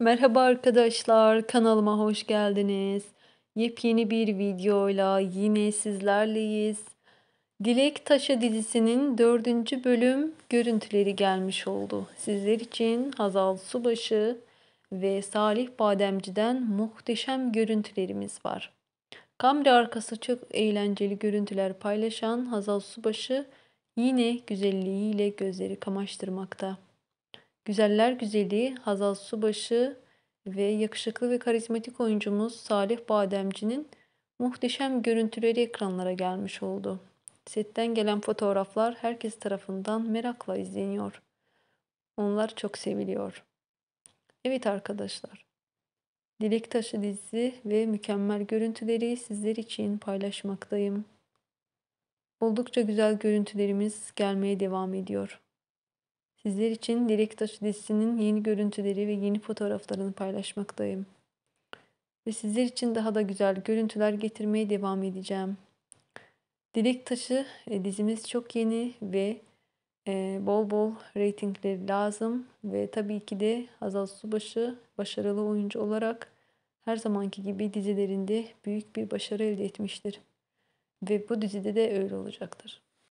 Merhaba arkadaşlar, kanalıma hoş geldiniz. Yepyeni bir videoyla yine sizlerleyiz. Dilek Taşı dizisinin dördüncü bölüm görüntüleri gelmiş oldu. Sizler için Hazal Subaşı ve Salih Bademci'den muhteşem görüntülerimiz var. Kamera arkası çok eğlenceli görüntüler paylaşan Hazal Subaşı yine güzelliğiyle gözleri kamaştırmakta. Güzeller Güzeli Hazal Subaşı ve yakışıklı ve karizmatik oyuncumuz Salih Bademci'nin muhteşem görüntüleri ekranlara gelmiş oldu. Setten gelen fotoğraflar herkes tarafından merakla izleniyor. Onlar çok seviliyor. Evet arkadaşlar. Dilek Taşı dizisi ve mükemmel görüntüleri sizler için paylaşmaktayım. Oldukça güzel görüntülerimiz gelmeye devam ediyor. Sizler için Dilek Taşı dizisinin yeni görüntüleri ve yeni fotoğraflarını paylaşmaktayım. Ve sizler için daha da güzel görüntüler getirmeye devam edeceğim. Dilek Taşı e, dizimiz çok yeni ve e, bol bol reytingleri lazım. Ve tabii ki de Hazal Subaşı başarılı oyuncu olarak her zamanki gibi dizilerinde büyük bir başarı elde etmiştir. Ve bu dizide de öyle olacaktır.